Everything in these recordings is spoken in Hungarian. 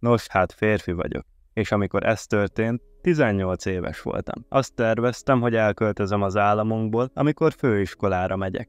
Nos, hát férfi vagyok. És amikor ez történt, 18 éves voltam. Azt terveztem, hogy elköltözöm az államunkból, amikor főiskolára megyek.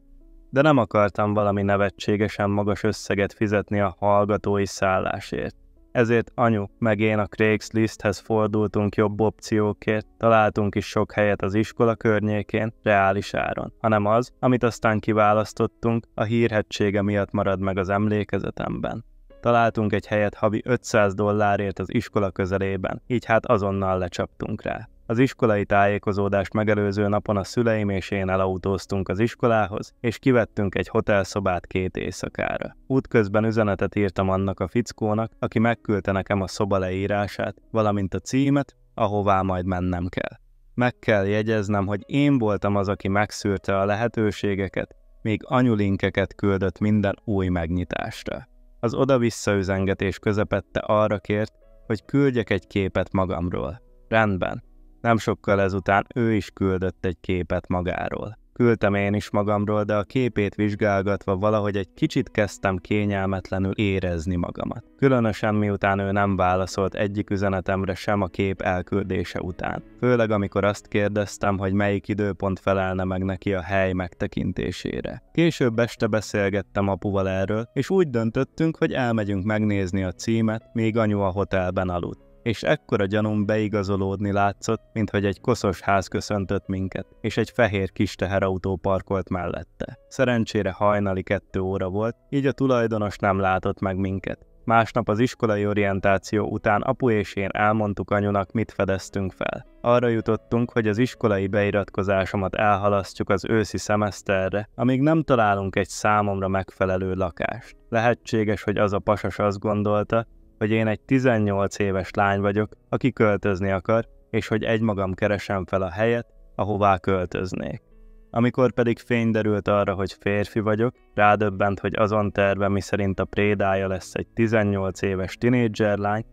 De nem akartam valami nevetségesen magas összeget fizetni a hallgatói szállásért. Ezért anyu meg én a Craigslisthez fordultunk jobb opciókért, találtunk is sok helyet az iskola környékén, reális áron, hanem az, amit aztán kiválasztottunk, a hírhetsége miatt marad meg az emlékezetemben. Találtunk egy helyet havi 500 dollárért az iskola közelében, így hát azonnal lecsaptunk rá. Az iskolai tájékozódást megelőző napon a szüleim és én elautóztunk az iskolához, és kivettünk egy hotelszobát két éjszakára. Útközben üzenetet írtam annak a fickónak, aki megküldte nekem a szoba leírását, valamint a címet, ahová majd mennem kell. Meg kell jegyeznem, hogy én voltam az, aki megszűrte a lehetőségeket, még anyulinkeket küldött minden új megnyitásra. Az oda-vissza üzengetés közepette arra kért, hogy küldjek egy képet magamról. Rendben. Nem sokkal ezután ő is küldött egy képet magáról küldtem én is magamról, de a képét vizsgálgatva valahogy egy kicsit kezdtem kényelmetlenül érezni magamat. Különösen miután ő nem válaszolt egyik üzenetemre sem a kép elküldése után. Főleg amikor azt kérdeztem, hogy melyik időpont felelne meg neki a hely megtekintésére. Később este beszélgettem apuval erről, és úgy döntöttünk, hogy elmegyünk megnézni a címet, még anyu a hotelben aludt és ekkora gyanúm beigazolódni látszott, mintha egy koszos ház köszöntött minket, és egy fehér kis teherautó parkolt mellette. Szerencsére hajnali kettő óra volt, így a tulajdonos nem látott meg minket. Másnap az iskolai orientáció után apu és én elmondtuk anyunak, mit fedeztünk fel. Arra jutottunk, hogy az iskolai beiratkozásomat elhalasztjuk az őszi szemeszterre, amíg nem találunk egy számomra megfelelő lakást. Lehetséges, hogy az a pasas azt gondolta, hogy én egy 18 éves lány vagyok, aki költözni akar, és hogy egymagam keresem fel a helyet, ahová költöznék. Amikor pedig fény derült arra, hogy férfi vagyok, rádöbbent, hogy azon terve, miszerint a prédája lesz egy 18 éves tinédzser lány,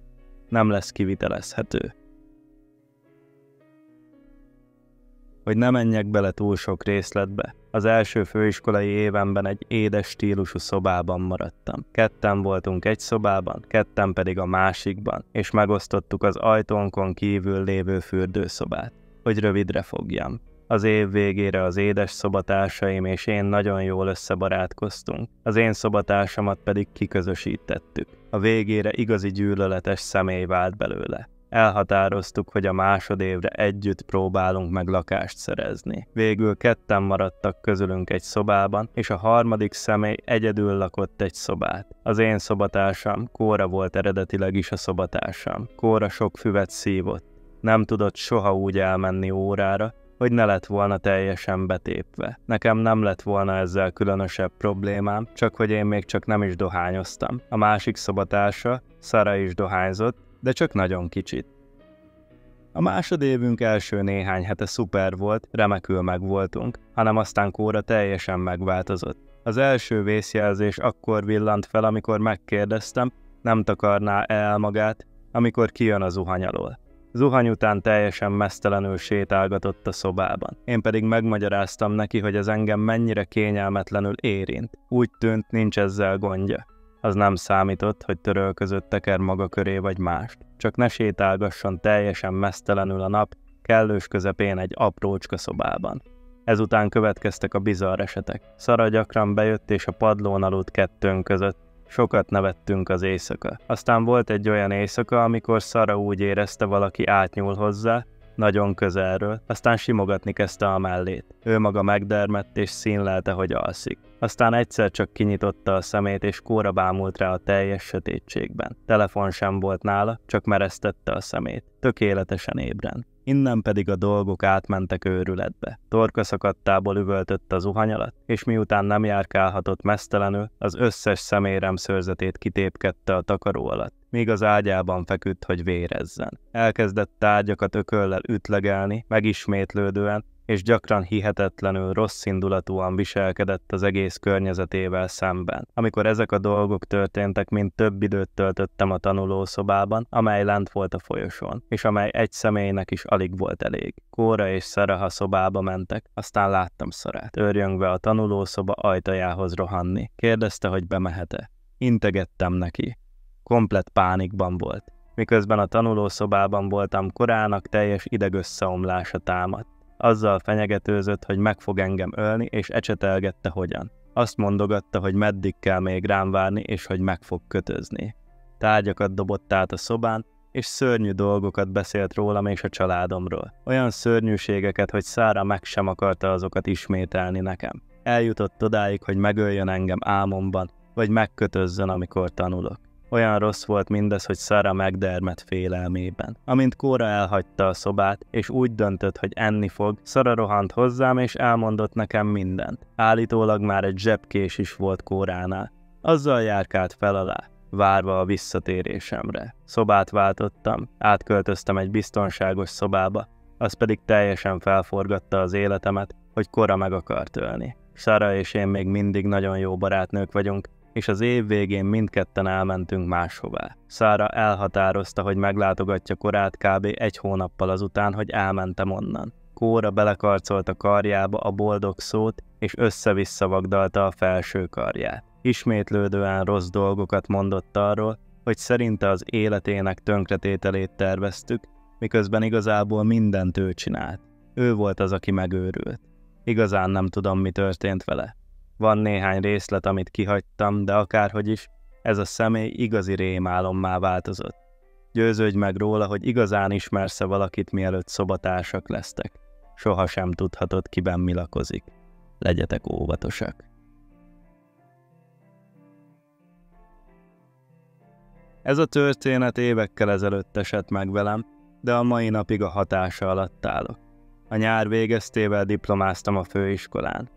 nem lesz kivitelezhető. Hogy ne menjek bele túl sok részletbe, az első főiskolai évemben egy édes stílusú szobában maradtam. Ketten voltunk egy szobában, ketten pedig a másikban, és megosztottuk az ajtónkon kívül lévő fürdőszobát, hogy rövidre fogjam. Az év végére az édes szobatársaim és én nagyon jól összebarátkoztunk, az én szobatársamat pedig kiközösítettük. A végére igazi gyűlöletes személy vált belőle. Elhatároztuk, hogy a másodévre együtt próbálunk meg lakást szerezni. Végül ketten maradtak közülünk egy szobában, és a harmadik személy egyedül lakott egy szobát. Az én szobatársam Kóra volt eredetileg is a szobatársam. Kóra sok füvet szívott. Nem tudott soha úgy elmenni órára, hogy ne lett volna teljesen betépve. Nekem nem lett volna ezzel különösebb problémám, csak hogy én még csak nem is dohányoztam. A másik szobatársa, Szara is dohányzott, de csak nagyon kicsit. A másodévünk első néhány hete szuper volt, remekül megvoltunk, hanem aztán kóra teljesen megváltozott. Az első vészjelzés akkor villant fel, amikor megkérdeztem, nem takarná el magát, amikor kijön a zuhany alól. Zuhany után teljesen mesztelenül sétálgatott a szobában. Én pedig megmagyaráztam neki, hogy ez engem mennyire kényelmetlenül érint. Úgy tűnt, nincs ezzel gondja. Az nem számított, hogy törölközött teker maga köré vagy mást. Csak ne sétálgasson teljesen mesztelenül a nap, kellős közepén egy aprócska szobában. Ezután következtek a bizarr esetek. Szara gyakran bejött és a padlón aludt kettőnk között. Sokat nevettünk az éjszaka. Aztán volt egy olyan éjszaka, amikor Szara úgy érezte valaki átnyúl hozzá, nagyon közelről, aztán simogatni kezdte a mellét. Ő maga megdermett és színlelte, hogy alszik. Aztán egyszer csak kinyitotta a szemét, és kóra bámult rá a teljes sötétségben. Telefon sem volt nála, csak mereztette a szemét. Tökéletesen ébren innen pedig a dolgok átmentek őrületbe. Torka szakadtából üvöltött az zuhany alatt, és miután nem járkálhatott mesztelenül, az összes szemérem szőrzetét kitépkedte a takaró alatt míg az ágyában feküdt, hogy vérezzen. Elkezdett tárgyakat ököllel ütlegelni, megismétlődően, és gyakran hihetetlenül rossz indulatúan viselkedett az egész környezetével szemben. Amikor ezek a dolgok történtek, mint több időt töltöttem a tanulószobában, amely lent volt a folyosón, és amely egy személynek is alig volt elég. Kóra és Szaraha szobába mentek, aztán láttam Szarát. Törjöngve a tanulószoba ajtajához rohanni. Kérdezte, hogy bemehete. Integettem neki. Komplett pánikban volt. Miközben a tanulószobában voltam, korának teljes idegösszeomlása támadt azzal fenyegetőzött, hogy meg fog engem ölni, és ecsetelgette hogyan. Azt mondogatta, hogy meddig kell még rám várni, és hogy meg fog kötözni. Tárgyakat dobott át a szobán, és szörnyű dolgokat beszélt rólam és a családomról. Olyan szörnyűségeket, hogy Szára meg sem akarta azokat ismételni nekem. Eljutott odáig, hogy megöljön engem álmomban, vagy megkötözzön, amikor tanulok. Olyan rossz volt mindez, hogy Sara megdermet félelmében. Amint Kóra elhagyta a szobát, és úgy döntött, hogy enni fog, Sara rohant hozzám, és elmondott nekem mindent. Állítólag már egy zsebkés is volt Kóránál. Azzal járkált fel alá, várva a visszatérésemre. Szobát váltottam, átköltöztem egy biztonságos szobába, az pedig teljesen felforgatta az életemet, hogy Kora meg akart ölni. Sara és én még mindig nagyon jó barátnők vagyunk, és az év végén mindketten elmentünk máshová. Szára elhatározta, hogy meglátogatja korát kb. egy hónappal azután, hogy elmentem onnan. Kóra belekarcolt a karjába a boldog szót, és össze-vissza vagdalta a felső karját. Ismétlődően rossz dolgokat mondott arról, hogy szerinte az életének tönkretételét terveztük, miközben igazából mindent ő csinált. Ő volt az, aki megőrült. Igazán nem tudom, mi történt vele. Van néhány részlet, amit kihagytam, de akárhogy is, ez a személy igazi rémálommá változott. Győződj meg róla, hogy igazán ismersz-e valakit, mielőtt szobatársak lesztek. Soha sem tudhatod, kiben mi lakozik. Legyetek óvatosak. Ez a történet évekkel ezelőtt esett meg velem, de a mai napig a hatása alatt állok. A nyár végeztével diplomáztam a főiskolán.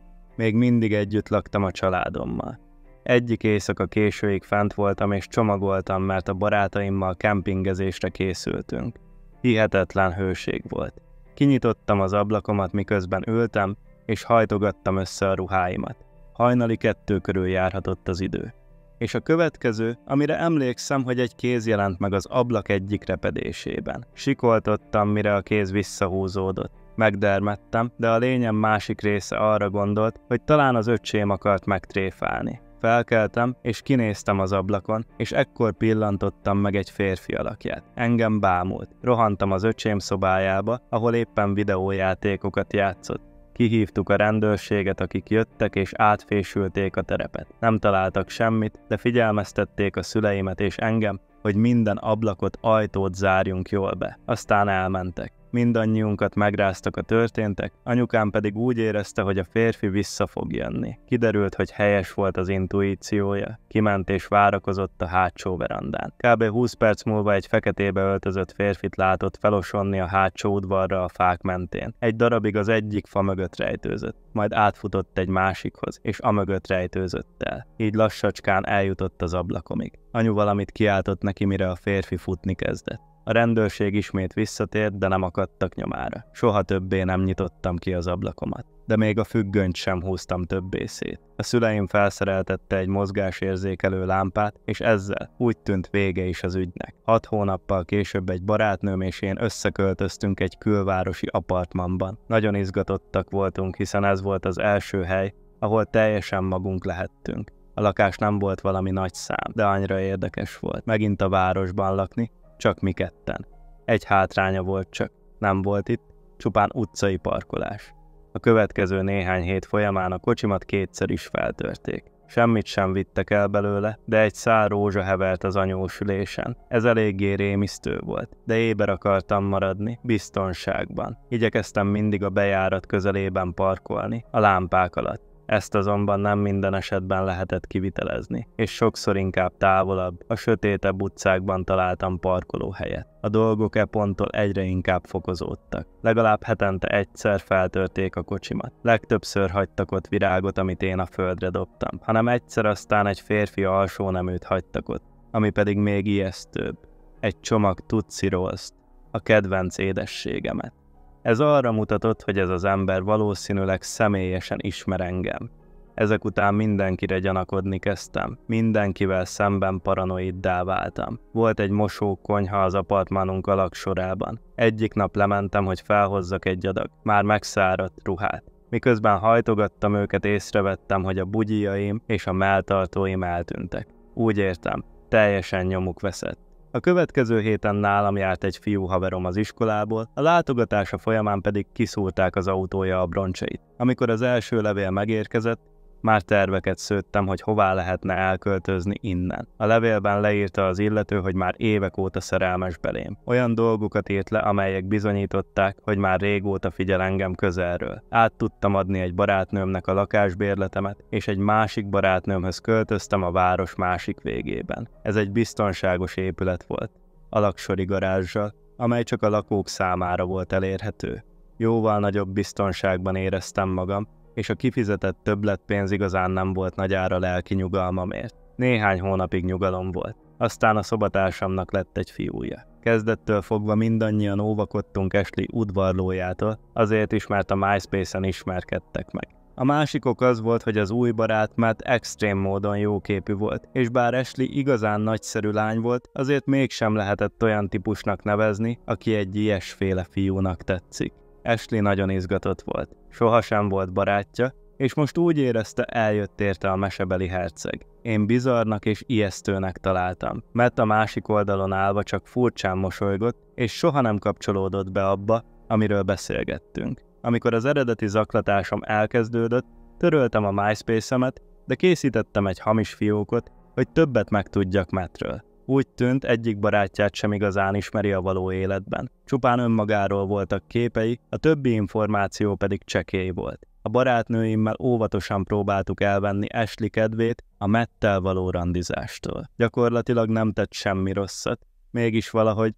Még mindig együtt laktam a családommal. Egyik éjszaka későig fent voltam és csomagoltam, mert a barátaimmal kempingezésre készültünk. Hihetetlen hőség volt. Kinyitottam az ablakomat, miközben ültem, és hajtogattam össze a ruháimat. Hajnali kettő körül járhatott az idő. És a következő, amire emlékszem, hogy egy kéz jelent meg az ablak egyik repedésében. Sikoltottam, mire a kéz visszahúzódott megdermettem, de a lényem másik része arra gondolt, hogy talán az öcsém akart megtréfálni. Felkeltem, és kinéztem az ablakon, és ekkor pillantottam meg egy férfi alakját. Engem bámult. Rohantam az öcsém szobájába, ahol éppen videójátékokat játszott. Kihívtuk a rendőrséget, akik jöttek és átfésülték a terepet. Nem találtak semmit, de figyelmeztették a szüleimet és engem, hogy minden ablakot, ajtót zárjunk jól be. Aztán elmentek. Mindannyiunkat megráztak a történtek, anyukám pedig úgy érezte, hogy a férfi vissza fog jönni. Kiderült, hogy helyes volt az intuíciója. Kiment és várakozott a hátsó verandán. Kb. 20 perc múlva egy feketébe öltözött férfit látott felosonni a hátsó udvarra a fák mentén. Egy darabig az egyik fa mögött rejtőzött, majd átfutott egy másikhoz, és amögött rejtőzött el. Így lassacskán eljutott az ablakomig. Anyu valamit kiáltott neki, mire a férfi futni kezdett. A rendőrség ismét visszatért, de nem akadtak nyomára. Soha többé nem nyitottam ki az ablakomat, de még a függönyt sem húztam többé szét. A szüleim felszereltette egy mozgásérzékelő lámpát, és ezzel úgy tűnt vége is az ügynek. Hat hónappal később egy barátnőm és én összeköltöztünk egy külvárosi apartmanban. Nagyon izgatottak voltunk, hiszen ez volt az első hely, ahol teljesen magunk lehettünk. A lakás nem volt valami nagy szám, de annyira érdekes volt megint a városban lakni, csak mi ketten. Egy hátránya volt csak. Nem volt itt, csupán utcai parkolás. A következő néhány hét folyamán a kocsimat kétszer is feltörték. Semmit sem vittek el belőle, de egy szár rózsa hevert az anyósülésen. Ez eléggé rémisztő volt, de éber akartam maradni, biztonságban. Igyekeztem mindig a bejárat közelében parkolni, a lámpák alatt. Ezt azonban nem minden esetben lehetett kivitelezni, és sokszor inkább távolabb, a sötétebb utcákban találtam parkolóhelyet. A dolgok e ponttól egyre inkább fokozódtak. Legalább hetente egyszer feltörték a kocsimat. Legtöbbször hagytak ott virágot, amit én a földre dobtam, hanem egyszer aztán egy férfi alsó neműt hagytak ott, ami pedig még ijesztőbb. Egy csomag tucirolszt, a kedvenc édességemet. Ez arra mutatott, hogy ez az ember valószínűleg személyesen ismer engem. Ezek után mindenkire gyanakodni kezdtem, mindenkivel szemben paranoiddá váltam. Volt egy mosókonyha az apartmanunk sorában. Egyik nap lementem, hogy felhozzak egy adag, már megszáradt ruhát. Miközben hajtogattam őket, észrevettem, hogy a bugyjaim és a melltartóim eltűntek. Úgy értem, teljesen nyomuk veszett. A következő héten nálam járt egy fiú haverom az iskolából, a látogatása folyamán pedig kiszúrták az autója a broncseit. Amikor az első levél megérkezett, már terveket szőttem, hogy hová lehetne elköltözni innen. A levélben leírta az illető, hogy már évek óta szerelmes belém. Olyan dolgokat írt le, amelyek bizonyították, hogy már régóta figyel engem közelről. Át tudtam adni egy barátnőmnek a lakásbérletemet, és egy másik barátnőmhöz költöztem a város másik végében. Ez egy biztonságos épület volt, laksori garázsa, amely csak a lakók számára volt elérhető. Jóval nagyobb biztonságban éreztem magam, és a kifizetett többletpénz igazán nem volt nagy ára lelki nyugalmamért. Néhány hónapig nyugalom volt. Aztán a szobatársamnak lett egy fiúja. Kezdettől fogva mindannyian óvakodtunk Esli udvarlójától, azért is, mert a MySpace-en ismerkedtek meg. A másik ok az volt, hogy az új barát Matt extrém módon jóképű volt, és bár Ashley igazán nagyszerű lány volt, azért mégsem lehetett olyan típusnak nevezni, aki egy ilyesféle fiúnak tetszik. Ashley nagyon izgatott volt, sohasem volt barátja, és most úgy érezte, eljött érte a mesebeli herceg. Én bizarnak és ijesztőnek találtam, mert a másik oldalon állva csak furcsán mosolygott, és soha nem kapcsolódott be abba, amiről beszélgettünk. Amikor az eredeti zaklatásom elkezdődött, töröltem a MySpace-emet, de készítettem egy hamis fiókot, hogy többet megtudjak Mattről. Úgy tűnt, egyik barátját sem igazán ismeri a való életben. Csupán önmagáról voltak képei, a többi információ pedig csekély volt. A barátnőimmel óvatosan próbáltuk elvenni Ashley kedvét a mettel való randizástól. Gyakorlatilag nem tett semmi rosszat, mégis valahogy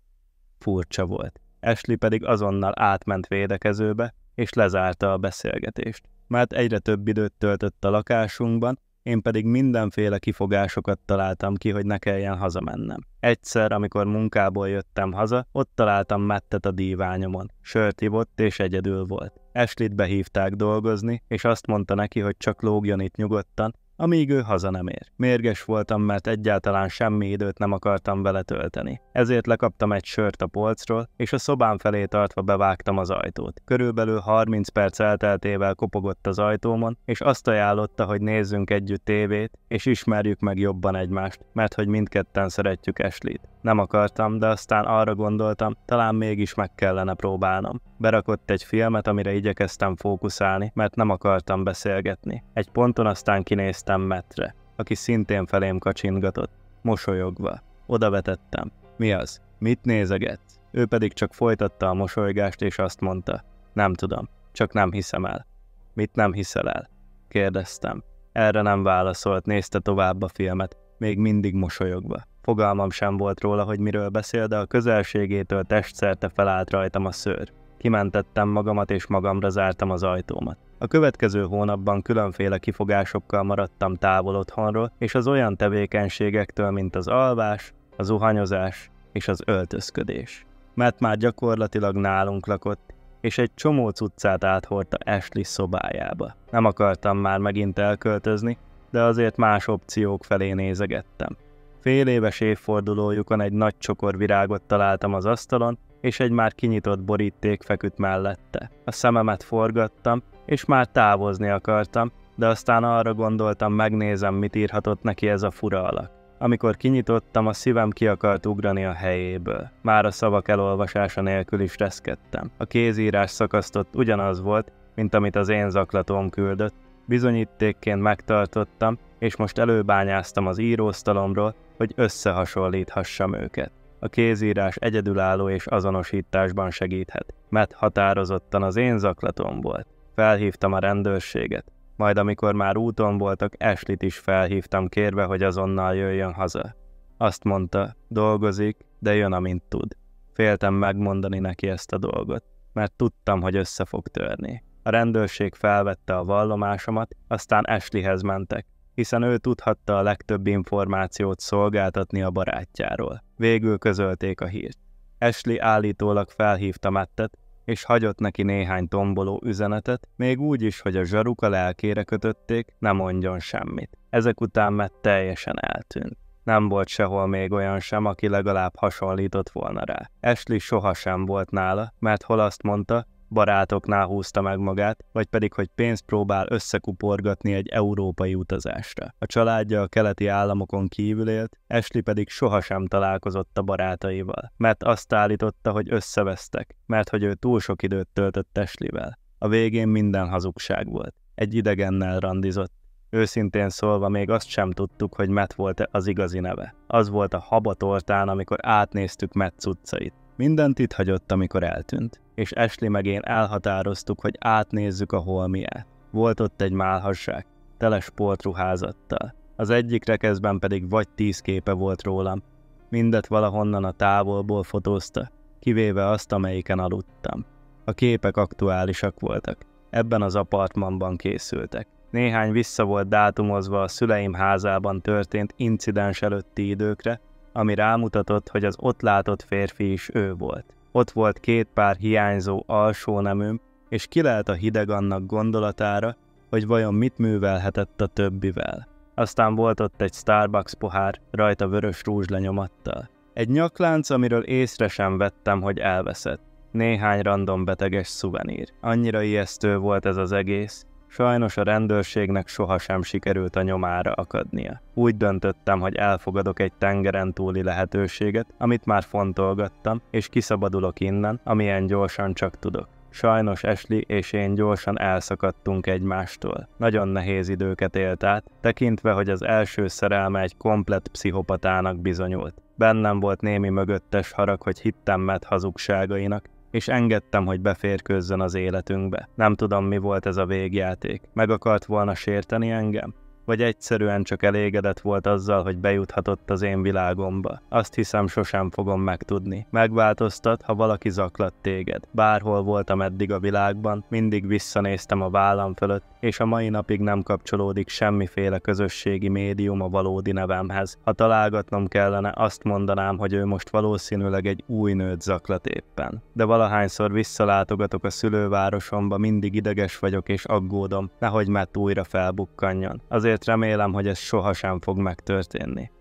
furcsa volt. Ashley pedig azonnal átment védekezőbe, és lezárta a beszélgetést. Mert egyre több időt töltött a lakásunkban, én pedig mindenféle kifogásokat találtam ki, hogy ne kelljen hazamennem. Egyszer, amikor munkából jöttem haza, ott találtam Mettet a díványomon. Sört ivott és egyedül volt. Eslit behívták dolgozni, és azt mondta neki, hogy csak lógjon itt nyugodtan, amíg ő haza nem ér. Mérges voltam, mert egyáltalán semmi időt nem akartam vele tölteni. Ezért lekaptam egy sört a polcról, és a szobám felé tartva bevágtam az ajtót. Körülbelül 30 perc elteltével kopogott az ajtómon, és azt ajánlotta, hogy nézzünk együtt tévét, és ismerjük meg jobban egymást, mert hogy mindketten szeretjük Eslit. Nem akartam, de aztán arra gondoltam, talán mégis meg kellene próbálnom. Berakott egy filmet, amire igyekeztem fókuszálni, mert nem akartam beszélgetni. Egy ponton aztán kinéztem Metre, aki szintén felém kacsingatott, mosolyogva. Oda vetettem. Mi az? Mit nézeget? Ő pedig csak folytatta a mosolygást és azt mondta. Nem tudom, csak nem hiszem el. Mit nem hiszel el? kérdeztem. Erre nem válaszolt, nézte tovább a filmet, még mindig mosolyogva. Fogalmam sem volt róla, hogy miről beszél, de a közelségétől testszerte felállt rajtam a szőr. Kimentettem magamat és magamra zártam az ajtómat. A következő hónapban különféle kifogásokkal maradtam távol otthonról, és az olyan tevékenységektől, mint az alvás, az zuhanyozás és az öltözködés. Mert már gyakorlatilag nálunk lakott, és egy csomó cuccát áthordta Ashley szobájába. Nem akartam már megint elköltözni, de azért más opciók felé nézegettem. Fél éves évfordulójukon egy nagy csokor virágot találtam az asztalon, és egy már kinyitott boríték feküdt mellette. A szememet forgattam, és már távozni akartam, de aztán arra gondoltam, megnézem, mit írhatott neki ez a fura alak. Amikor kinyitottam, a szívem ki akart ugrani a helyéből. Már a szavak elolvasása nélkül is reszkedtem. A kézírás szakasztott ugyanaz volt, mint amit az én zaklatóm küldött. Bizonyítékként megtartottam, és most előbányáztam az íróasztalomról, hogy összehasonlíthassam őket. A kézírás egyedülálló és azonosításban segíthet, mert határozottan az én zaklatom volt. Felhívtam a rendőrséget, majd amikor már úton voltak, Eslit is felhívtam kérve, hogy azonnal jöjjön haza. Azt mondta, dolgozik, de jön, amint tud. Féltem megmondani neki ezt a dolgot, mert tudtam, hogy össze fog törni. A rendőrség felvette a vallomásomat, aztán Eslihez mentek, hiszen ő tudhatta a legtöbb információt szolgáltatni a barátjáról. Végül közölték a hírt. Ashley állítólag felhívta Mattet és hagyott neki néhány tomboló üzenetet, még úgy is, hogy a zsaruk a lelkére kötötték, ne mondjon semmit. Ezek után Matt teljesen eltűnt. Nem volt sehol még olyan sem, aki legalább hasonlított volna rá. Ashley sohasem volt nála, mert hol azt mondta, barátoknál húzta meg magát, vagy pedig, hogy pénzt próbál összekuporgatni egy európai utazásra. A családja a keleti államokon kívül élt, Ashley pedig sohasem találkozott a barátaival, mert azt állította, hogy összevesztek, mert hogy ő túl sok időt töltött Eslivel. A végén minden hazugság volt. Egy idegennel randizott, Őszintén szólva még azt sem tudtuk, hogy Matt volt -e az igazi neve. Az volt a habatortán, amikor átnéztük Matt cuccait. Mindent itt hagyott, amikor eltűnt, és Ashley meg én elhatároztuk, hogy átnézzük a holmiát. Volt ott egy málhasság, tele sportruházattal. Az egyik rekeszben pedig vagy tíz képe volt rólam. Mindet valahonnan a távolból fotózta, kivéve azt, amelyiken aludtam. A képek aktuálisak voltak. Ebben az apartmanban készültek. Néhány vissza volt dátumozva a szüleim házában történt incidens előtti időkre, ami rámutatott, hogy az ott látott férfi is ő volt. Ott volt két pár hiányzó alsóneműm, és kilelt a hideg annak gondolatára, hogy vajon mit művelhetett a többivel. Aztán volt ott egy Starbucks pohár, rajta vörös rúzs lenyomattal. Egy nyaklánc, amiről észre sem vettem, hogy elveszett. Néhány random beteges szuvenír. Annyira ijesztő volt ez az egész, Sajnos a rendőrségnek sohasem sikerült a nyomára akadnia. Úgy döntöttem, hogy elfogadok egy tengeren túli lehetőséget, amit már fontolgattam, és kiszabadulok innen, amilyen gyorsan csak tudok. Sajnos Esli és én gyorsan elszakadtunk egymástól. Nagyon nehéz időket élt át, tekintve, hogy az első szerelme egy komplett pszichopatának bizonyult. Bennem volt némi mögöttes harag, hogy hittem met hazugságainak, és engedtem, hogy beférkőzzön az életünkbe. Nem tudom, mi volt ez a végjáték. Meg akart volna sérteni engem? vagy egyszerűen csak elégedett volt azzal, hogy bejuthatott az én világomba. Azt hiszem sosem fogom megtudni. Megváltoztat, ha valaki zaklat téged. Bárhol voltam eddig a világban, mindig visszanéztem a vállam fölött, és a mai napig nem kapcsolódik semmiféle közösségi médium a valódi nevemhez. Ha találgatnom kellene, azt mondanám, hogy ő most valószínűleg egy új nőt zaklat éppen. De valahányszor visszalátogatok a szülővárosomba, mindig ideges vagyok és aggódom, nehogy már újra felbukkanjon. Azért azért remélem, hogy ez sohasem fog megtörténni.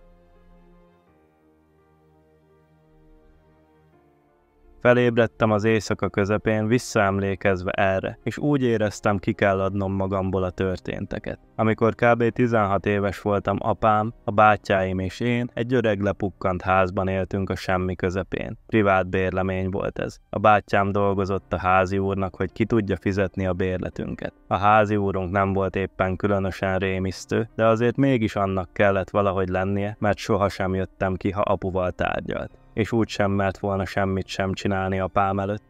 Felébredtem az éjszaka közepén visszaemlékezve erre, és úgy éreztem ki kell adnom magamból a történteket. Amikor kb. 16 éves voltam apám, a bátyáim és én egy öreg lepukkant házban éltünk a semmi közepén. Privát bérlemény volt ez. A bátyám dolgozott a házi úrnak, hogy ki tudja fizetni a bérletünket. A házi úrunk nem volt éppen különösen rémisztő, de azért mégis annak kellett valahogy lennie, mert sohasem jöttem ki, ha apuval tárgyalt és úgy sem mert volna semmit sem csinálni a pám előtt.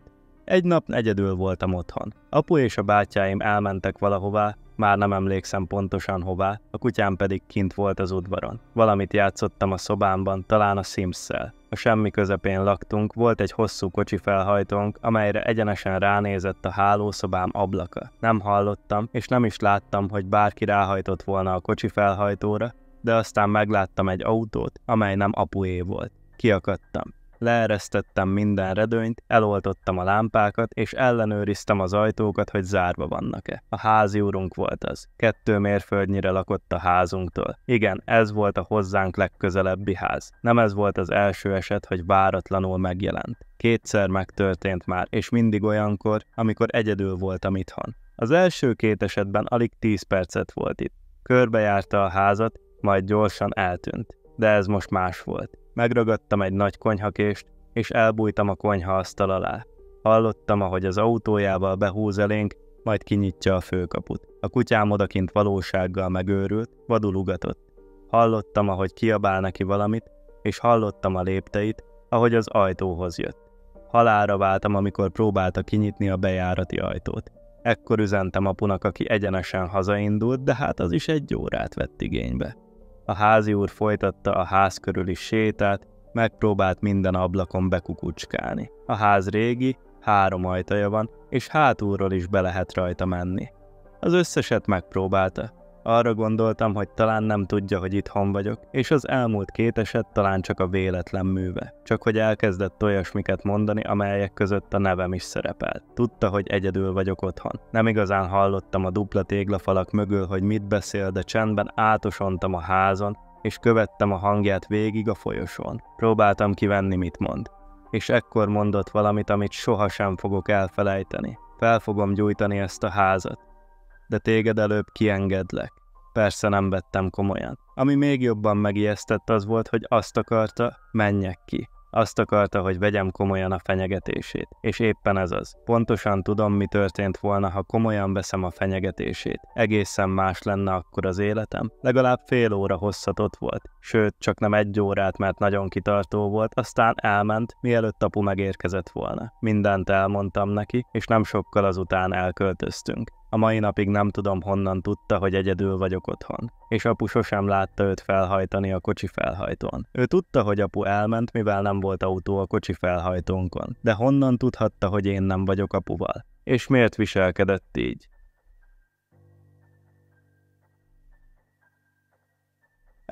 Egy nap egyedül voltam otthon. Apu és a bátyáim elmentek valahová, már nem emlékszem pontosan hová, a kutyám pedig kint volt az udvaron. Valamit játszottam a szobámban, talán a sims -szel. A semmi közepén laktunk, volt egy hosszú kocsi felhajtónk, amelyre egyenesen ránézett a hálószobám ablaka. Nem hallottam, és nem is láttam, hogy bárki ráhajtott volna a kocsi felhajtóra, de aztán megláttam egy autót, amely nem apué volt kiakadtam. Leeresztettem minden redőnyt, eloltottam a lámpákat, és ellenőriztem az ajtókat, hogy zárva vannak-e. A házi úrunk volt az. Kettő mérföldnyire lakott a házunktól. Igen, ez volt a hozzánk legközelebbi ház. Nem ez volt az első eset, hogy váratlanul megjelent. Kétszer megtörtént már, és mindig olyankor, amikor egyedül voltam itthon. Az első két esetben alig 10 percet volt itt. Körbejárta a házat, majd gyorsan eltűnt. De ez most más volt. Megragadtam egy nagy konyhakést, és elbújtam a konyha asztal alá. Hallottam, ahogy az autójával behúz elénk, majd kinyitja a főkaput. A kutyám odakint valósággal megőrült, vadul ugatott. Hallottam, ahogy kiabál neki valamit, és hallottam a lépteit, ahogy az ajtóhoz jött. Halára váltam, amikor próbálta kinyitni a bejárati ajtót. Ekkor üzentem apunak, aki egyenesen hazaindult, de hát az is egy órát vett igénybe. A házi úr folytatta a ház körüli sétát, megpróbált minden ablakon bekukucskálni. A ház régi, három ajtaja van, és hátulról is be lehet rajta menni. Az összeset megpróbálta, arra gondoltam, hogy talán nem tudja, hogy itthon vagyok, és az elmúlt két eset talán csak a véletlen műve. Csak hogy elkezdett olyasmiket mondani, amelyek között a nevem is szerepelt. Tudta, hogy egyedül vagyok otthon. Nem igazán hallottam a dupla téglafalak mögül, hogy mit beszél, de csendben átosontam a házon, és követtem a hangját végig a folyosón. Próbáltam kivenni, mit mond. És ekkor mondott valamit, amit sohasem fogok elfelejteni. Fel fogom gyújtani ezt a házat de téged előbb kiengedlek. Persze nem vettem komolyan. Ami még jobban megijesztett az volt, hogy azt akarta, menjek ki. Azt akarta, hogy vegyem komolyan a fenyegetését. És éppen ez az. Pontosan tudom, mi történt volna, ha komolyan veszem a fenyegetését. Egészen más lenne akkor az életem. Legalább fél óra hosszat ott volt sőt csak nem egy órát, mert nagyon kitartó volt, aztán elment, mielőtt apu megérkezett volna. Mindent elmondtam neki, és nem sokkal azután elköltöztünk. A mai napig nem tudom, honnan tudta, hogy egyedül vagyok otthon. És apu sosem látta őt felhajtani a kocsi felhajtón. Ő tudta, hogy apu elment, mivel nem volt autó a kocsi felhajtónkon. De honnan tudhatta, hogy én nem vagyok apuval? És miért viselkedett így?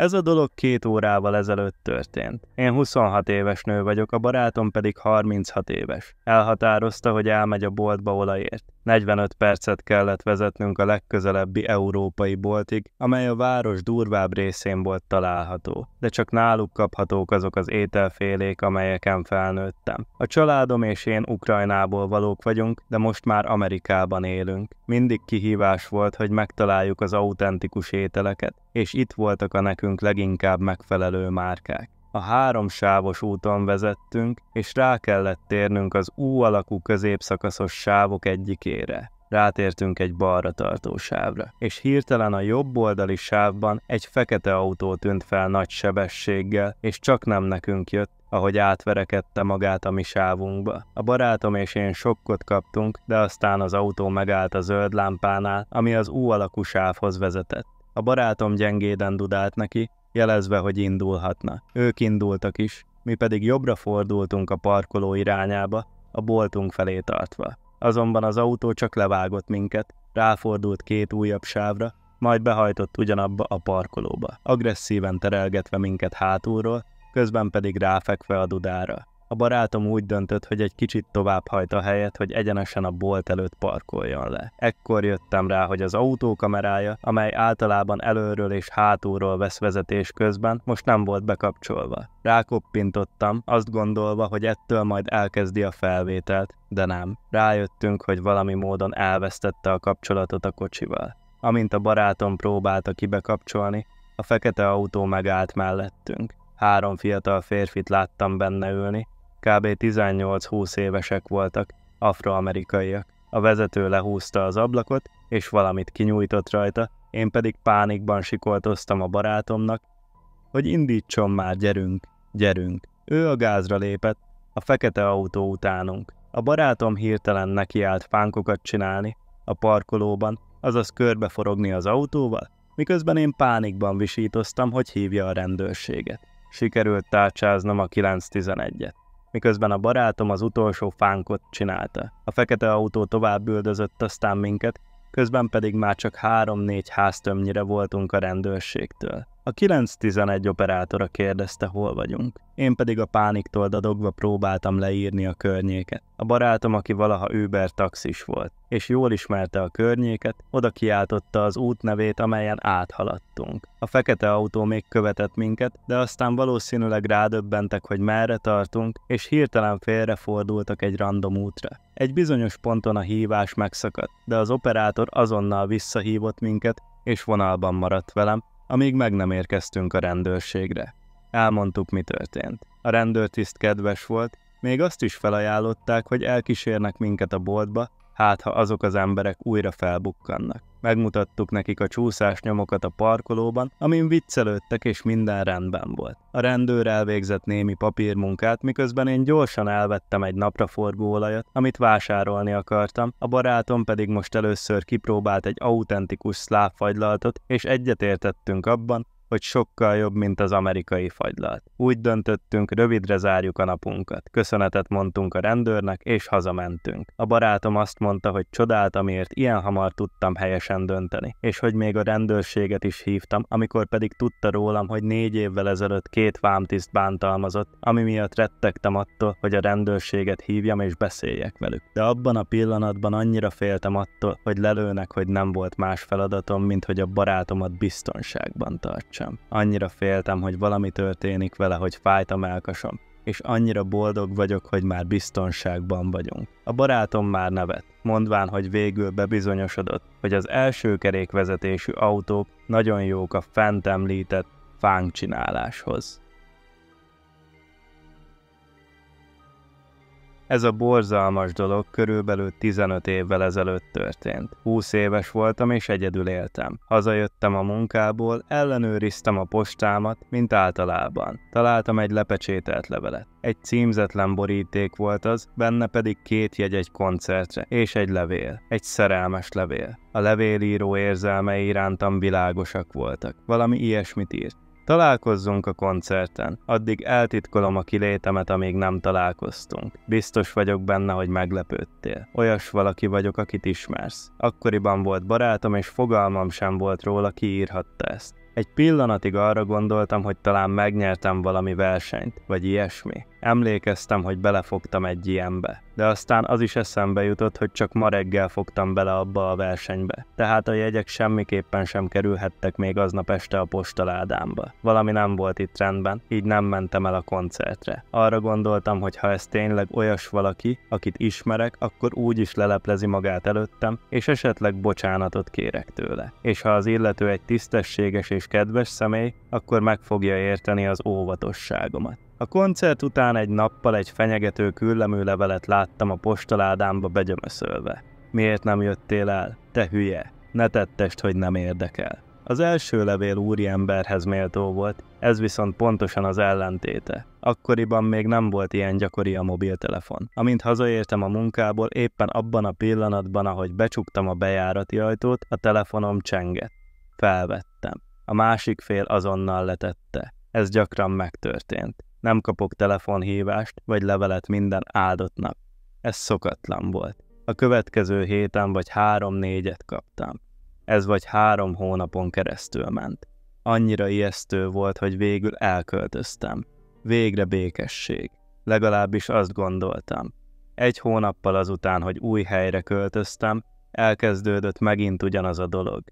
Ez a dolog két órával ezelőtt történt. Én 26 éves nő vagyok, a barátom pedig 36 éves. Elhatározta, hogy elmegy a boltba olajért. 45 percet kellett vezetnünk a legközelebbi európai boltig, amely a város durvább részén volt található, de csak náluk kaphatók azok az ételfélék, amelyeken felnőttem. A családom és én Ukrajnából valók vagyunk, de most már Amerikában élünk. Mindig kihívás volt, hogy megtaláljuk az autentikus ételeket, és itt voltak a nekünk leginkább megfelelő márkák. A háromsávos úton vezettünk, és rá kellett térnünk az U alakú középszakaszos sávok egyikére. Rátértünk egy balra tartó sávra, és hirtelen a jobb oldali sávban egy fekete autó tűnt fel nagy sebességgel, és csak nem nekünk jött, ahogy átverekedte magát a mi sávunkba. A barátom és én sokkot kaptunk, de aztán az autó megállt a zöld lámpánál, ami az U alakú sávhoz vezetett. A barátom gyengéden dudált neki, jelezve, hogy indulhatna. Ők indultak is, mi pedig jobbra fordultunk a parkoló irányába, a boltunk felé tartva. Azonban az autó csak levágott minket, ráfordult két újabb sávra, majd behajtott ugyanabba a parkolóba, agresszíven terelgetve minket hátulról, közben pedig ráfekve a dudára. A barátom úgy döntött, hogy egy kicsit tovább hajt a helyet, hogy egyenesen a bolt előtt parkoljon le. Ekkor jöttem rá, hogy az autókamerája, amely általában előről és hátulról vesz vezetés közben, most nem volt bekapcsolva. Rákoppintottam, azt gondolva, hogy ettől majd elkezdi a felvételt, de nem. Rájöttünk, hogy valami módon elvesztette a kapcsolatot a kocsival. Amint a barátom próbálta kibekapcsolni, a fekete autó megállt mellettünk. Három fiatal férfit láttam benne ülni, kb. 18-20 évesek voltak, afroamerikaiak. A vezető lehúzta az ablakot, és valamit kinyújtott rajta, én pedig pánikban sikoltoztam a barátomnak, hogy indítson már, gyerünk, gyerünk. Ő a gázra lépett, a fekete autó utánunk. A barátom hirtelen nekiállt fánkokat csinálni a parkolóban, azaz körbeforogni az autóval, miközben én pánikban visítoztam, hogy hívja a rendőrséget. Sikerült tárcsáznom a 911-et miközben a barátom az utolsó fánkot csinálta. A fekete autó tovább üldözött aztán minket, közben pedig már csak három-négy háztömnyire voltunk a rendőrségtől. A 911 operátora kérdezte, hol vagyunk én pedig a pániktól dadogva próbáltam leírni a környéket. A barátom, aki valaha Uber taxis volt, és jól ismerte a környéket, oda kiáltotta az nevét, amelyen áthaladtunk. A fekete autó még követett minket, de aztán valószínűleg rádöbbentek, hogy merre tartunk, és hirtelen félrefordultak egy random útra. Egy bizonyos ponton a hívás megszakadt, de az operátor azonnal visszahívott minket, és vonalban maradt velem, amíg meg nem érkeztünk a rendőrségre. Elmondtuk, mi történt. A rendőrtiszt kedves volt, még azt is felajánlották, hogy elkísérnek minket a boltba, hát ha azok az emberek újra felbukkannak. Megmutattuk nekik a csúszás nyomokat a parkolóban, amin viccelődtek és minden rendben volt. A rendőr elvégzett némi papírmunkát, miközben én gyorsan elvettem egy napraforgó olajat, amit vásárolni akartam, a barátom pedig most először kipróbált egy autentikus szláv fagylaltot, és egyetértettünk abban, hogy sokkal jobb, mint az amerikai fagylalt. Úgy döntöttünk, rövidre zárjuk a napunkat. Köszönetet mondtunk a rendőrnek, és hazamentünk. A barátom azt mondta, hogy csodált, amiért ilyen hamar tudtam helyesen dönteni, és hogy még a rendőrséget is hívtam, amikor pedig tudta rólam, hogy négy évvel ezelőtt két vámtiszt bántalmazott, ami miatt rettegtem attól, hogy a rendőrséget hívjam és beszéljek velük. De abban a pillanatban annyira féltem attól, hogy lelőnek, hogy nem volt más feladatom, mint hogy a barátomat biztonságban tartsa sem. Annyira féltem, hogy valami történik vele, hogy fájt a melkasom és annyira boldog vagyok, hogy már biztonságban vagyunk. A barátom már nevet, mondván, hogy végül bebizonyosodott, hogy az első kerékvezetésű autók nagyon jók a fent említett fánkcsináláshoz. Ez a borzalmas dolog körülbelül 15 évvel ezelőtt történt. 20 éves voltam és egyedül éltem. Hazajöttem a munkából, ellenőriztem a postámat, mint általában. Találtam egy lepecsételt levelet. Egy címzetlen boríték volt az, benne pedig két jegy egy koncertre, és egy levél. Egy szerelmes levél. A levélíró érzelmei irántam világosak voltak. Valami ilyesmit írt. Találkozzunk a koncerten. Addig eltitkolom a kilétemet, amíg nem találkoztunk. Biztos vagyok benne, hogy meglepődtél. Olyas valaki vagyok, akit ismersz. Akkoriban volt barátom, és fogalmam sem volt róla, ki írhatta ezt. Egy pillanatig arra gondoltam, hogy talán megnyertem valami versenyt, vagy ilyesmi. Emlékeztem, hogy belefogtam egy ilyenbe, de aztán az is eszembe jutott, hogy csak ma reggel fogtam bele abba a versenybe, tehát a jegyek semmiképpen sem kerülhettek még aznap este a postaládámba. Valami nem volt itt rendben, így nem mentem el a koncertre. Arra gondoltam, hogy ha ez tényleg olyas valaki, akit ismerek, akkor úgy is leleplezi magát előttem, és esetleg bocsánatot kérek tőle. És ha az illető egy tisztességes és kedves személy, akkor meg fogja érteni az óvatosságomat. A koncert után egy nappal egy fenyegető levelet láttam a postaládámba begyömöszölve. Miért nem jöttél el? Te hülye! Ne tettest, hogy nem érdekel. Az első levél úriemberhez méltó volt, ez viszont pontosan az ellentéte. Akkoriban még nem volt ilyen gyakori a mobiltelefon. Amint hazaértem a munkából, éppen abban a pillanatban, ahogy becsuktam a bejárati ajtót, a telefonom csengett. Felvettem. A másik fél azonnal letette. Ez gyakran megtörtént. Nem kapok telefonhívást vagy levelet minden áldott nap. Ez szokatlan volt. A következő héten vagy három-négyet kaptam. Ez vagy három hónapon keresztül ment. Annyira ijesztő volt, hogy végül elköltöztem. Végre békesség. Legalábbis azt gondoltam. Egy hónappal azután, hogy új helyre költöztem, elkezdődött megint ugyanaz a dolog.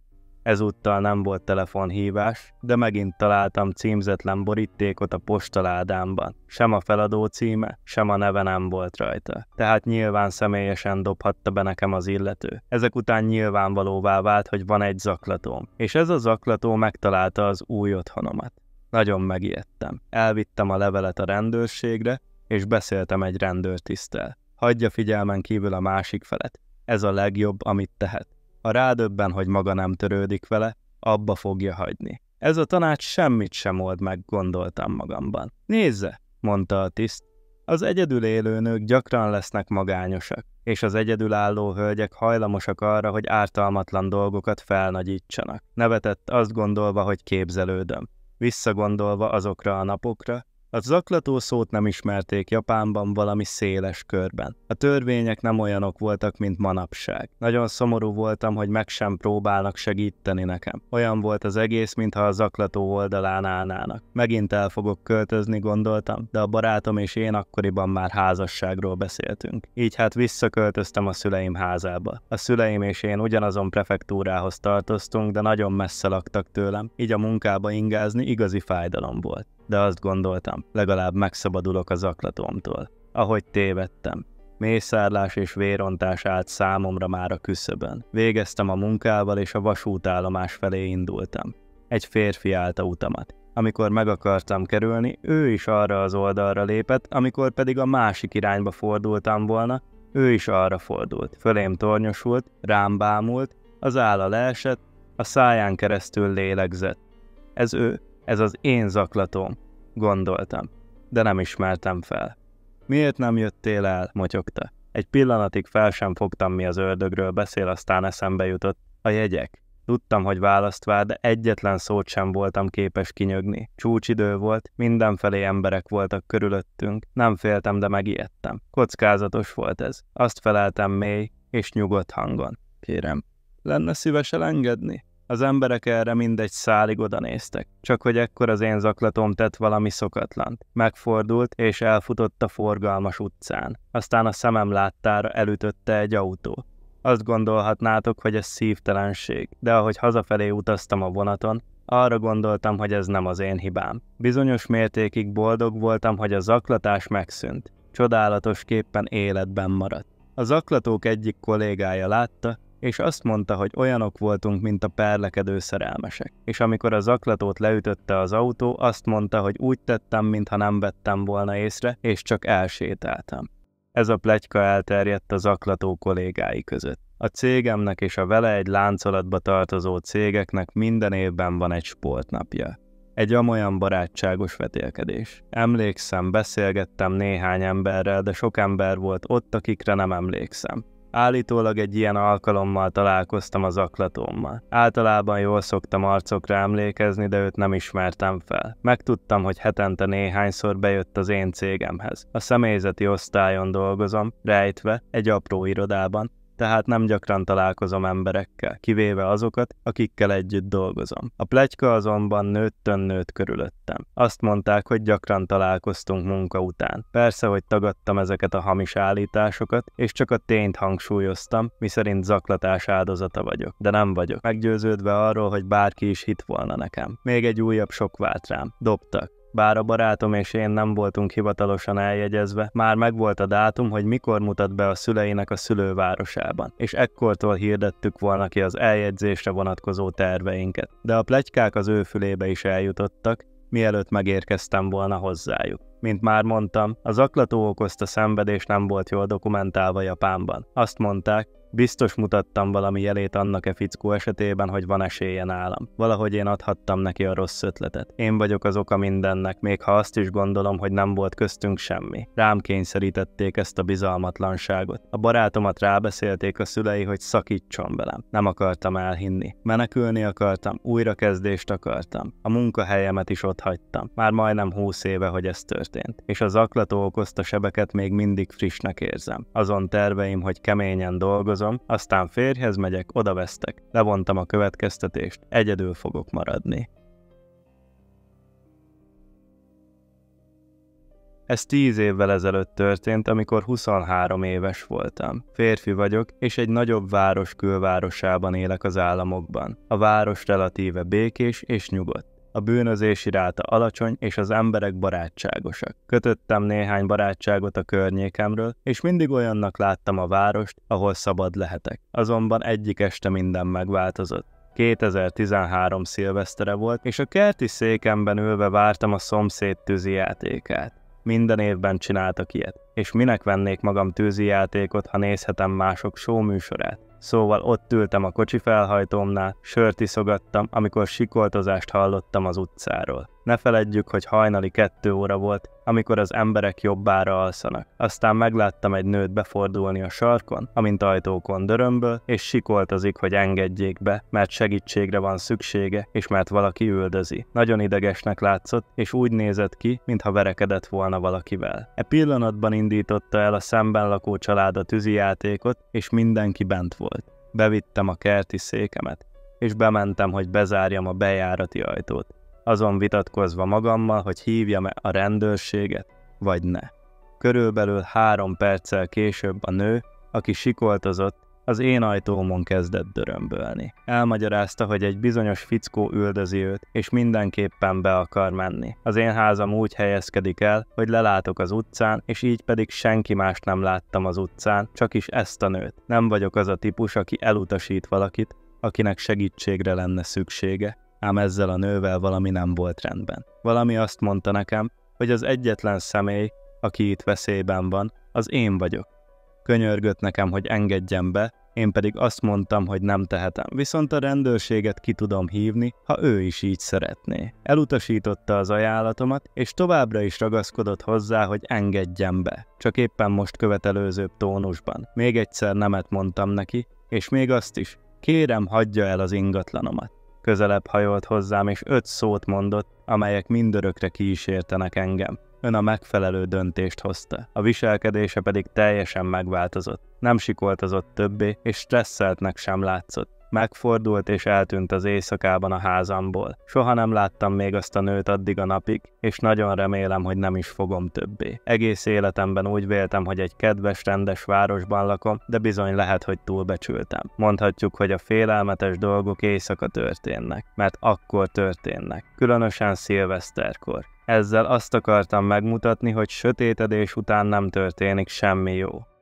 Ezúttal nem volt telefonhívás, de megint találtam címzetlen borítékot a postaládámban. Sem a feladó címe, sem a neve nem volt rajta. Tehát nyilván személyesen dobhatta be nekem az illető. Ezek után nyilvánvalóvá vált, hogy van egy zaklatóm, és ez a zaklató megtalálta az új otthonomat. Nagyon megijedtem. Elvittem a levelet a rendőrségre, és beszéltem egy rendőrtisztel. Hagyja figyelmen kívül a másik felet. Ez a legjobb, amit tehet ha rádöbben, hogy maga nem törődik vele, abba fogja hagyni. Ez a tanács semmit sem old meg, gondoltam magamban. Nézze, mondta a tiszt, az egyedül élő nők gyakran lesznek magányosak, és az egyedülálló hölgyek hajlamosak arra, hogy ártalmatlan dolgokat felnagyítsanak. Nevetett azt gondolva, hogy képzelődöm. Visszagondolva azokra a napokra, a zaklató szót nem ismerték Japánban valami széles körben. A törvények nem olyanok voltak, mint manapság. Nagyon szomorú voltam, hogy meg sem próbálnak segíteni nekem. Olyan volt az egész, mintha a zaklató oldalán állnának. Megint el fogok költözni, gondoltam, de a barátom és én akkoriban már házasságról beszéltünk. Így hát visszaköltöztem a szüleim házába. A szüleim és én ugyanazon prefektúrához tartoztunk, de nagyon messze laktak tőlem, így a munkába ingázni igazi fájdalom volt de azt gondoltam, legalább megszabadulok az aklatomtól. Ahogy tévedtem. Mészárlás és vérontás állt számomra már a küszöbön. Végeztem a munkával, és a vasútállomás felé indultam. Egy férfi a utamat. Amikor meg akartam kerülni, ő is arra az oldalra lépett, amikor pedig a másik irányba fordultam volna, ő is arra fordult. Fölém tornyosult, rám bámult, az álla leesett, a száján keresztül lélegzett. Ez ő, ez az én zaklatom, gondoltam, de nem ismertem fel. Miért nem jöttél el? motyogta. Egy pillanatig fel sem fogtam, mi az ördögről beszél, aztán eszembe jutott. A jegyek. Tudtam, hogy választ vár, de egyetlen szót sem voltam képes kinyögni. Csúcsidő volt, mindenfelé emberek voltak körülöttünk, nem féltem, de megijedtem. Kockázatos volt ez. Azt feleltem mély és nyugodt hangon. Kérem, lenne szíves elengedni? Az emberek erre mindegy szálig oda néztek, csak hogy ekkor az én zaklatom tett valami szokatlant. Megfordult és elfutott a forgalmas utcán. Aztán a szemem láttára elütötte egy autó. Azt gondolhatnátok, hogy ez szívtelenség, de ahogy hazafelé utaztam a vonaton, arra gondoltam, hogy ez nem az én hibám. Bizonyos mértékig boldog voltam, hogy a zaklatás megszűnt. Csodálatos képpen életben maradt. A zaklatók egyik kollégája látta, és azt mondta, hogy olyanok voltunk, mint a perlekedő szerelmesek. És amikor a zaklatót leütötte az autó, azt mondta, hogy úgy tettem, mintha nem vettem volna észre, és csak elsétáltam. Ez a plegyka elterjedt a zaklató kollégái között. A cégemnek és a vele egy láncolatba tartozó cégeknek minden évben van egy sportnapja. Egy amolyan barátságos vetélkedés. Emlékszem, beszélgettem néhány emberrel, de sok ember volt ott, akikre nem emlékszem. Állítólag egy ilyen alkalommal találkoztam az aklatómmal. Általában jól szoktam arcokra emlékezni, de őt nem ismertem fel. Megtudtam, hogy hetente néhányszor bejött az én cégemhez. A személyzeti osztályon dolgozom, rejtve, egy apró irodában, tehát nem gyakran találkozom emberekkel, kivéve azokat, akikkel együtt dolgozom. A plegyka azonban nőttön nőtt körülöttem. Azt mondták, hogy gyakran találkoztunk munka után. Persze, hogy tagadtam ezeket a hamis állításokat, és csak a tényt hangsúlyoztam, miszerint zaklatás áldozata vagyok. De nem vagyok. Meggyőződve arról, hogy bárki is hit volna nekem. Még egy újabb sok vált rám. Dobtak. Bár a barátom és én nem voltunk hivatalosan eljegyezve, már megvolt a dátum, hogy mikor mutat be a szüleinek a szülővárosában, és ekkortól hirdettük volna ki az eljegyzésre vonatkozó terveinket. De a plegykák az ő fülébe is eljutottak, mielőtt megérkeztem volna hozzájuk. Mint már mondtam, az aklató okozta szenvedés nem volt jól dokumentálva Japánban. Azt mondták, Biztos mutattam valami jelét annak-e fickó esetében, hogy van esélye nálam. Valahogy én adhattam neki a rossz ötletet. Én vagyok az oka mindennek, még ha azt is gondolom, hogy nem volt köztünk semmi. Rám kényszerítették ezt a bizalmatlanságot. A barátomat rábeszélték a szülei, hogy szakítson velem. Nem akartam elhinni. Menekülni akartam, újrakezdést akartam. A munkahelyemet is ott hagytam. Már majdnem húsz éve, hogy ez történt. És az aklató okozta sebeket még mindig frissnek érzem. Azon terveim, hogy keményen dolgozom, dolgozom, aztán férjhez megyek, oda vesztek. Levontam a következtetést, egyedül fogok maradni. Ez tíz évvel ezelőtt történt, amikor 23 éves voltam. Férfi vagyok, és egy nagyobb város külvárosában élek az államokban. A város relatíve békés és nyugodt. A bűnözési ráta alacsony, és az emberek barátságosak. Kötöttem néhány barátságot a környékemről, és mindig olyannak láttam a várost, ahol szabad lehetek. Azonban egyik este minden megváltozott. 2013 szilvesztere volt, és a kerti székemben ülve vártam a szomszéd tűzi játékát. Minden évben csináltak ilyet, és minek vennék magam tűzi játékot, ha nézhetem mások show műsorát? Szóval ott ültem a kocsi felhajtómnál, sört iszogattam, amikor sikoltozást hallottam az utcáról. Ne feledjük, hogy hajnali kettő óra volt, amikor az emberek jobbára alszanak. Aztán megláttam egy nőt befordulni a sarkon, amint ajtókon dörömből, és sikoltozik, hogy engedjék be, mert segítségre van szüksége, és mert valaki üldözi. Nagyon idegesnek látszott, és úgy nézett ki, mintha verekedett volna valakivel. E pillanatban indította el a szemben lakó család a tűzijátékot, és mindenki bent volt. Bevittem a kerti székemet, és bementem, hogy bezárjam a bejárati ajtót azon vitatkozva magammal, hogy hívjam -e a rendőrséget, vagy ne. Körülbelül három perccel később a nő, aki sikoltozott, az én ajtómon kezdett dörömbölni. Elmagyarázta, hogy egy bizonyos fickó üldözi őt, és mindenképpen be akar menni. Az én házam úgy helyezkedik el, hogy lelátok az utcán, és így pedig senki más nem láttam az utcán, csak is ezt a nőt. Nem vagyok az a típus, aki elutasít valakit, akinek segítségre lenne szüksége ám ezzel a nővel valami nem volt rendben. Valami azt mondta nekem, hogy az egyetlen személy, aki itt veszélyben van, az én vagyok. Könyörgött nekem, hogy engedjem be, én pedig azt mondtam, hogy nem tehetem, viszont a rendőrséget ki tudom hívni, ha ő is így szeretné. Elutasította az ajánlatomat, és továbbra is ragaszkodott hozzá, hogy engedjem be, csak éppen most követelőzőbb tónusban. Még egyszer nemet mondtam neki, és még azt is, kérem hagyja el az ingatlanomat közelebb hajolt hozzám, és öt szót mondott, amelyek mindörökre kísértenek engem. Ön a megfelelő döntést hozta, a viselkedése pedig teljesen megváltozott. Nem sikoltozott többé, és stresszeltnek sem látszott. Megfordult és eltűnt az éjszakában a házamból. Soha nem láttam még azt a nőt addig a napig, és nagyon remélem, hogy nem is fogom többé. Egész életemben úgy véltem, hogy egy kedves, rendes városban lakom, de bizony lehet, hogy túlbecsültem. Mondhatjuk, hogy a félelmetes dolgok éjszaka történnek, mert akkor történnek. Különösen szilveszterkor. Ezzel azt akartam megmutatni, hogy sötétedés után nem történik semmi jó.